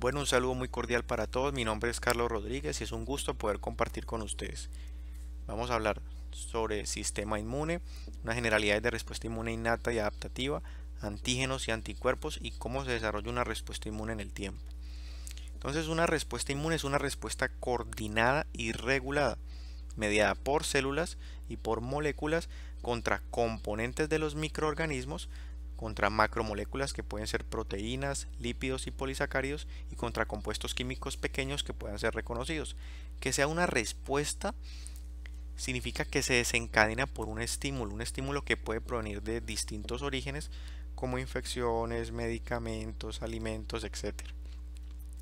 Bueno, un saludo muy cordial para todos. Mi nombre es Carlos Rodríguez y es un gusto poder compartir con ustedes. Vamos a hablar sobre sistema inmune, una generalidad de respuesta inmune innata y adaptativa, antígenos y anticuerpos y cómo se desarrolla una respuesta inmune en el tiempo. Entonces, una respuesta inmune es una respuesta coordinada y regulada, mediada por células y por moléculas contra componentes de los microorganismos contra macromoléculas que pueden ser proteínas, lípidos y polisacáridos y contra compuestos químicos pequeños que puedan ser reconocidos. Que sea una respuesta significa que se desencadena por un estímulo, un estímulo que puede provenir de distintos orígenes como infecciones, medicamentos, alimentos, etc.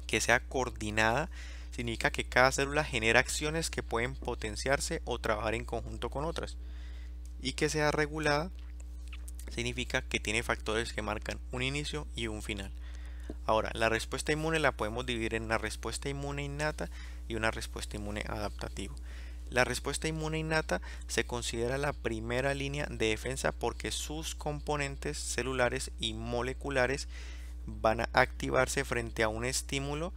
Que sea coordinada significa que cada célula genera acciones que pueden potenciarse o trabajar en conjunto con otras y que sea regulada significa que tiene factores que marcan un inicio y un final. Ahora, la respuesta inmune la podemos dividir en una respuesta inmune innata y una respuesta inmune adaptativa. La respuesta inmune innata se considera la primera línea de defensa porque sus componentes celulares y moleculares van a activarse frente a un estímulo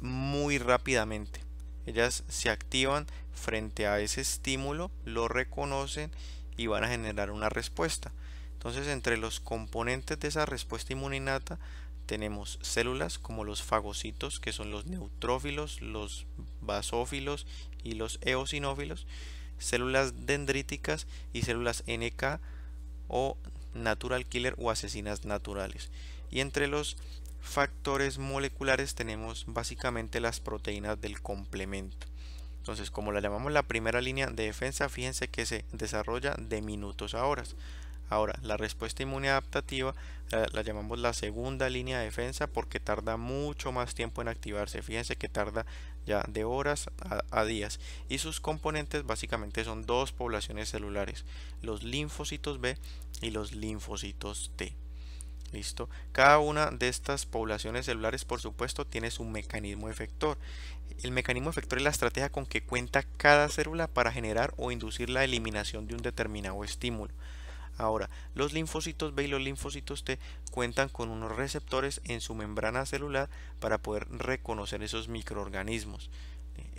muy rápidamente. Ellas se activan frente a ese estímulo, lo reconocen y van a generar una respuesta. Entonces entre los componentes de esa respuesta inmuninata tenemos células como los fagocitos que son los neutrófilos, los basófilos y los eosinófilos, células dendríticas y células NK o natural killer o asesinas naturales. Y entre los factores moleculares tenemos básicamente las proteínas del complemento. Entonces, como la llamamos la primera línea de defensa, fíjense que se desarrolla de minutos a horas. Ahora, la respuesta inmune adaptativa la, llamamos la segunda línea de defensa porque tarda mucho más tiempo en activarse. Fíjense que tarda ya de horas a días. Y sus componentes básicamente son dos poblaciones celulares, los linfocitos B y los linfocitos T. Listo. Cada una de estas poblaciones celulares, por supuesto, tiene su mecanismo efector. El mecanismo efector es la estrategia con que cuenta cada célula para generar o inducir la eliminación de un determinado estímulo. Ahora, los linfocitos B y los linfocitos T cuentan con unos receptores en su membrana celular para poder reconocer esos microorganismos.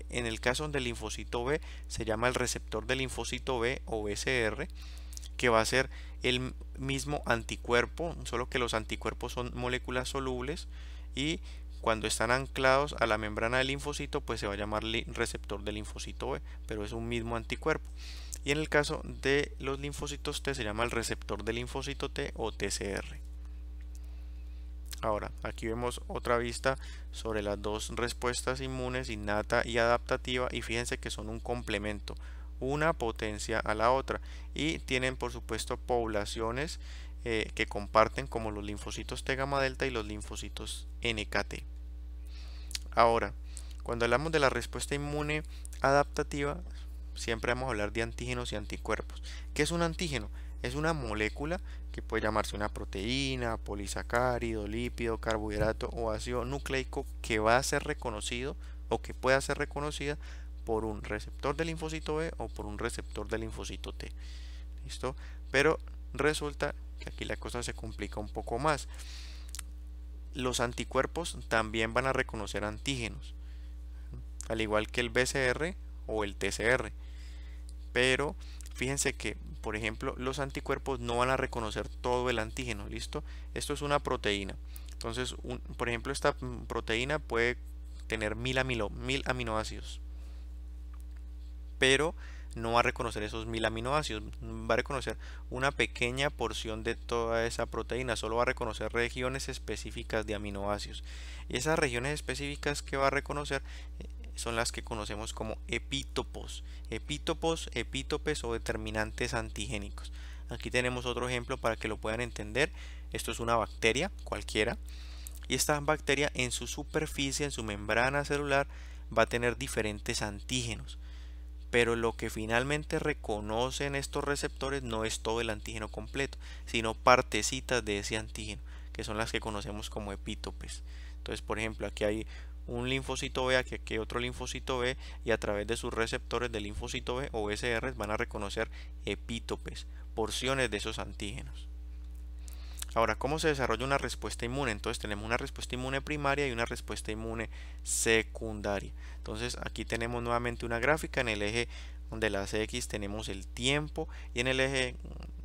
En el caso del linfocito B se llama el receptor del linfocito B o BCR que va a ser el mismo anticuerpo, solo que los anticuerpos son moléculas solubles y cuando están anclados a la membrana del linfocito, pues se va a llamar receptor del linfocito B, pero es un mismo anticuerpo. Y en el caso de los linfocitos T se llama el receptor del linfocito T o TCR. Ahora, aquí vemos otra vista sobre las dos respuestas inmunes, innata y adaptativa, y fíjense que son un complemento una potencia a la otra y tienen por supuesto poblaciones eh, que comparten como los linfocitos T gamma delta y los linfocitos NKT. Ahora, cuando hablamos de la respuesta inmune adaptativa, siempre vamos a hablar de antígenos y anticuerpos. ¿Qué es un antígeno? Es una molécula que puede llamarse una proteína, polisacárido, lípido, carbohidrato o ácido nucleico que va a ser reconocido o que pueda ser reconocida por un receptor del linfocito B o por un receptor del linfocito T. ¿Listo? Pero resulta que aquí la cosa se complica un poco más. Los anticuerpos también van a reconocer antígenos, al igual que el BCR o el TCR. Pero fíjense que, por ejemplo, los anticuerpos no van a reconocer todo el antígeno, ¿listo? Esto es una proteína. Entonces, por ejemplo, esta proteína puede tener 1000 mil aminoácidos pero no va a reconocer esos mil aminoácidos, mm, va a reconocer una pequeña porción de toda esa proteína, solo va a reconocer regiones específicas de aminoácidos. Y esas regiones específicas que va a reconocer eh, son las que conocemos como epítopos, epítopos, epítopes o determinantes antigénicos. Aquí tenemos otro ejemplo para que lo puedan entender. Esto es una bacteria cualquiera y esta bacteria en su superficie, en su membrana celular, va a tener diferentes antígenos pero lo que finalmente reconocen estos receptores no es todo el antígeno completo, sino partecitas de ese antígeno, que son las que conocemos como epítopes. Entonces, por ejemplo, aquí hay un linfocito B, aquí, hay otro linfocito B, y a través de sus receptores del linfocito B o SR van a reconocer epítopes, porciones de esos antígenos. Ahora, ¿cómo se desarrolla una respuesta inmune? Entonces tenemos una respuesta inmune primaria y una respuesta inmune secundaria. Entonces aquí tenemos nuevamente una gráfica en el eje donde las X tenemos el tiempo y en el eje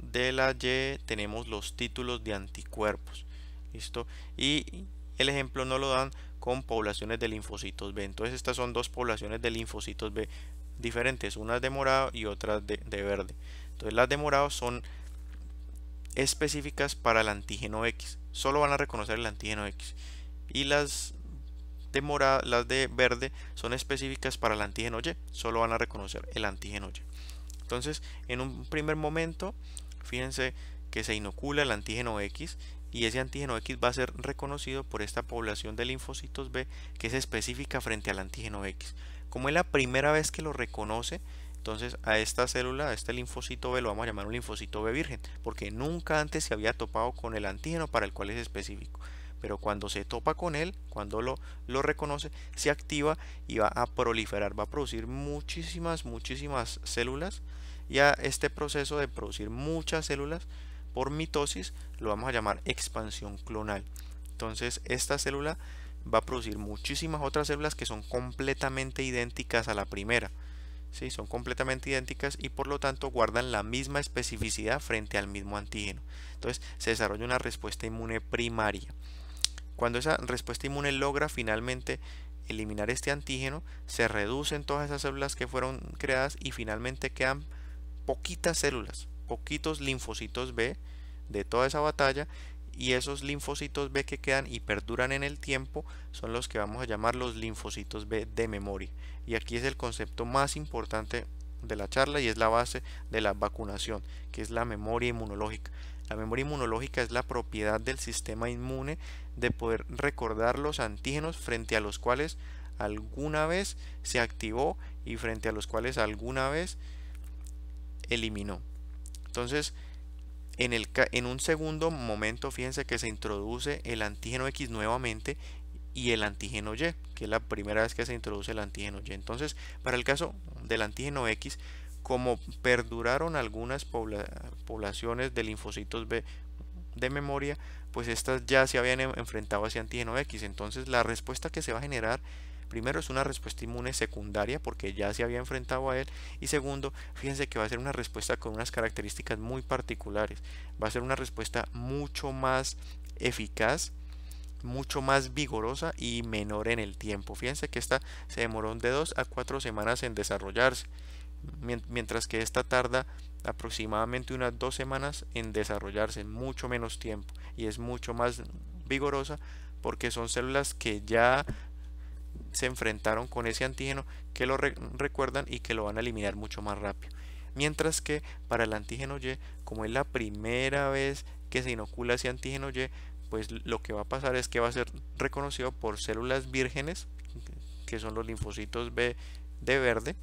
de la Y tenemos los títulos de anticuerpos. ¿Listo? Y el ejemplo no lo dan con poblaciones de linfocitos B. Entonces estas son dos poblaciones de linfocitos B diferentes, unas de morado y otras de, de verde. Entonces las de morado son específicas para el antígeno X. Solo van a reconocer el antígeno X. Y las de morada, las de verde son específicas para el antígeno Y. Solo van a reconocer el antígeno Y. Entonces, en un primer momento, fíjense que se inocula el antígeno X y ese antígeno X va a ser reconocido por esta población de linfocitos B que es específica frente al antígeno X. Como es la primera vez que lo reconoce, entonces a esta célula, a este linfocito B, lo vamos a llamar un linfocito B virgen, porque nunca antes se había topado con el antígeno para el cual es específico. Pero cuando se topa con él, cuando lo, reconoce, se activa y va a proliferar, va a producir muchísimas, muchísimas células. Y a este proceso de producir muchas células por mitosis lo vamos a llamar expansión clonal. Entonces esta célula va a producir muchísimas otras células que son completamente idénticas a la primera son completamente idénticas y por lo tanto guardan la misma especificidad frente al mismo antígeno. Entonces se desarrolla una respuesta inmune primaria. Cuando esa respuesta inmune logra finalmente eliminar este antígeno, se reducen todas esas células que fueron creadas y finalmente quedan poquitas células, poquitos linfocitos B de toda esa batalla y esos linfocitos B que quedan y perduran en el tiempo son los que vamos a llamar los linfocitos B de memoria. Y aquí es el concepto más importante de la charla y es la base de la vacunación, que es la memoria inmunológica. La memoria inmunológica es la propiedad del sistema inmune de poder recordar los antígenos frente a los cuales alguna vez se activó y frente a los cuales alguna vez eliminó. Entonces, en, el, en un segundo momento, fíjense que se introduce el antígeno X nuevamente y el antígeno Y, que es la primera vez que se introduce el antígeno Y. Entonces, para el caso del antígeno X, como perduraron algunas poblaciones de linfocitos B de memoria, pues estas ya se habían enfrentado hacia antígeno X. Entonces, la respuesta que se va a generar Primero es una respuesta inmune secundaria porque ya se había enfrentado a él. Y segundo, fíjense que va a ser una respuesta con unas características muy particulares. Va a ser una respuesta mucho más eficaz mucho más vigorosa y menor en el tiempo. Fíjense que esta se demoró de 2 a 4 semanas en desarrollarse, mientras que esta tarda aproximadamente unas dos semanas en desarrollarse, mucho menos tiempo y es mucho más vigorosa porque son células que ya se enfrentaron con ese antígeno que lo recuerdan y que lo van a eliminar mucho más rápido. Mientras que para el antígeno Y, como es la primera vez que se inocula ese antígeno Y, pues lo que va a pasar es que va a ser reconocido por células vírgenes, que son los linfocitos B de verde,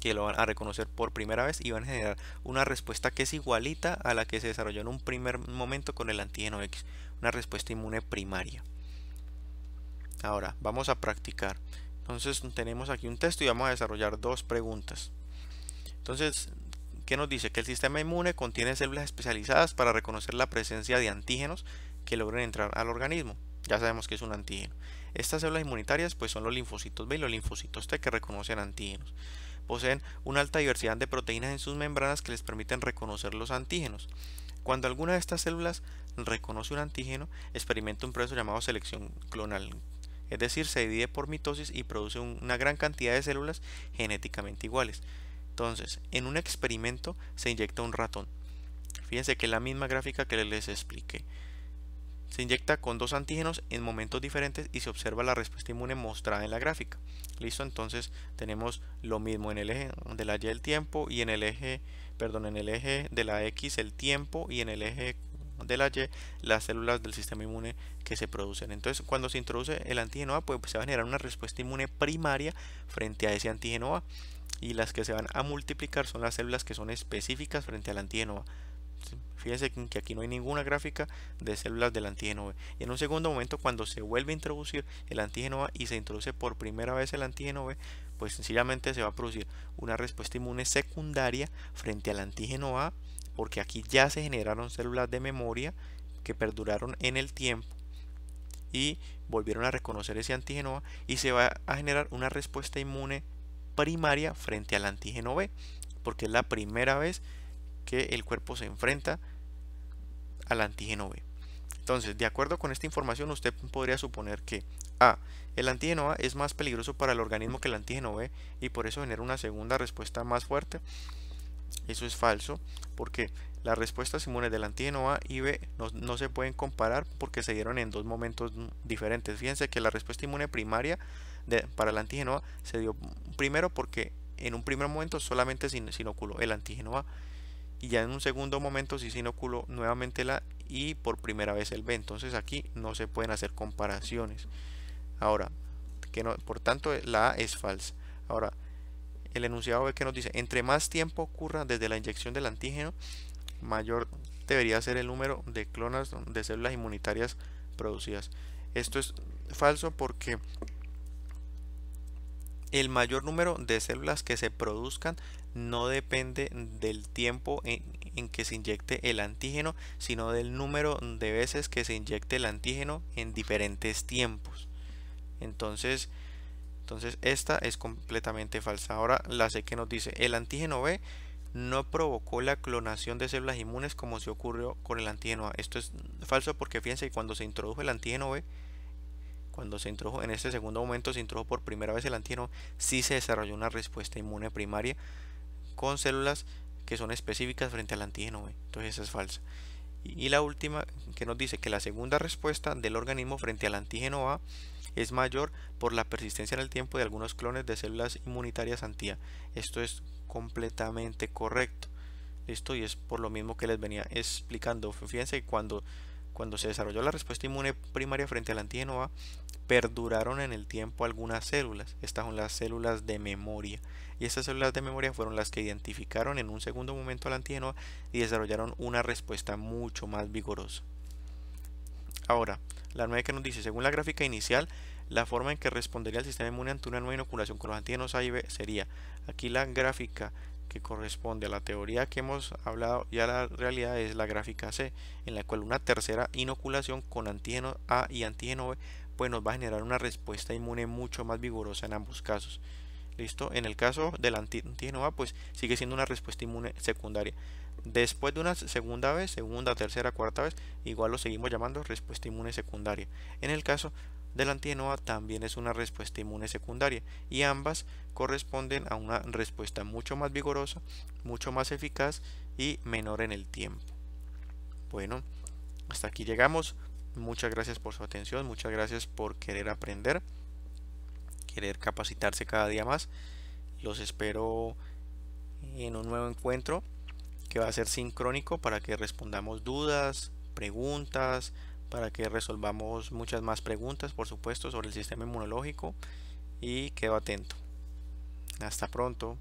que lo van a reconocer por primera vez y van a generar una respuesta que es igualita a la que se desarrolló en un primer momento con el antígeno X, una respuesta inmune primaria. Ahora, vamos a practicar. Entonces tenemos aquí un texto y vamos a desarrollar dos preguntas. Entonces, ¿qué nos dice? Que el sistema inmune contiene células especializadas para reconocer la presencia de antígenos que logren entrar al organismo. Ya sabemos que es un antígeno. Estas células inmunitarias pues son los linfocitos B y los linfocitos T que reconocen antígenos. Poseen una alta diversidad de proteínas en sus membranas que les permiten reconocer los antígenos. Cuando alguna de estas células reconoce un antígeno, experimenta un proceso llamado selección clonal es decir, se divide por mitosis y produce una gran cantidad de células genéticamente iguales. Entonces, en un experimento se inyecta un ratón. Fíjense que es la misma gráfica que les expliqué. Se inyecta con dos antígenos en momentos diferentes y se observa la respuesta inmune mostrada en la gráfica. Listo, entonces tenemos lo mismo en el eje de la Y el tiempo y en el eje, perdón, en el eje de la X el tiempo y en el eje de la Y las células del sistema inmune que se producen. Entonces, cuando se introduce el antígeno A, pues se va a generar una respuesta inmune primaria frente a ese antígeno A. Y las que se van a multiplicar son las células que son específicas frente al antígeno A. Fíjense que aquí no hay ninguna gráfica de células del antígeno B. en un segundo momento, cuando se vuelve a introducir el antígeno A y se introduce por primera vez el antígeno B, pues sencillamente se va a producir una respuesta inmune secundaria frente al antígeno A porque aquí ya se generaron células de memoria que perduraron en el tiempo y volvieron a reconocer ese antígeno A y se va a generar una respuesta inmune primaria frente al antígeno B, porque es la primera vez que el cuerpo se enfrenta al antígeno B. Entonces, de acuerdo con esta información, usted podría suponer que A, el antígeno A es más peligroso para el organismo que el antígeno B y por eso genera una segunda respuesta más fuerte. Eso es falso porque las respuestas inmunes del antígeno A y B no, se pueden comparar porque se dieron en dos momentos diferentes. Fíjense que la respuesta inmune primaria para el antígeno A se dio primero porque en un primer momento solamente se inoculó el antígeno A y ya en un segundo momento sí se inoculó nuevamente la y por primera vez el B. Entonces aquí no se pueden hacer comparaciones. Ahora, que no, por tanto la A es falsa. Ahora, el enunciado B que nos dice, entre más tiempo ocurra desde la inyección del antígeno, mayor debería ser el número de clonas de células inmunitarias producidas. Esto es falso porque el mayor número de células que se produzcan no depende del tiempo en, en, que se inyecte el antígeno, sino del número de veces que se inyecte el antígeno en diferentes tiempos. Entonces, entonces esta es completamente falsa. Ahora la sé que nos dice, el antígeno B no provocó la clonación de células inmunes como se ocurrió con el antígeno A. Esto es falso porque fíjense que cuando se introdujo el antígeno B, cuando se introdujo en este segundo momento, se introdujo por primera vez el antígeno, sí se desarrolló una respuesta inmune primaria con células que son específicas frente al antígeno B. Entonces esa es falsa. Y la última que nos dice que la segunda respuesta del organismo frente al antígeno A es mayor por la persistencia en el tiempo de algunos clones de células inmunitarias antía. Esto es completamente correcto. Listo, y es por lo mismo que les venía explicando. Fíjense que cuando, cuando se desarrolló la respuesta inmune primaria frente al antígeno A, perduraron en el tiempo algunas células. Estas son las células de memoria. Y estas células de memoria fueron las que identificaron en un segundo momento al antígeno A y desarrollaron una respuesta mucho más vigorosa. Ahora, la nueva que nos dice, según la gráfica inicial, la forma en que respondería el sistema inmune ante una nueva inoculación con los antígenos A y B sería, aquí la gráfica que corresponde a la teoría que hemos hablado ya la realidad es la gráfica C, en la cual una tercera inoculación con antígeno A y antígeno B pues nos va a generar una respuesta inmune mucho más vigorosa en ambos casos. ¿Listo? En el caso del antígeno A, pues sigue siendo una respuesta inmune secundaria. Después de una segunda vez, segunda, tercera, cuarta vez, igual lo seguimos llamando respuesta inmune secundaria. En el caso de la antienoa también es una respuesta inmune secundaria y ambas corresponden a una respuesta mucho más vigorosa, mucho más eficaz y menor en el tiempo. Bueno, hasta aquí llegamos. Muchas gracias por su atención, muchas gracias por querer aprender, querer capacitarse cada día más. Los espero en un nuevo encuentro que va a ser sincrónico para que respondamos dudas, preguntas, para que resolvamos muchas más preguntas, por supuesto, sobre el sistema inmunológico y quedo atento. Hasta pronto.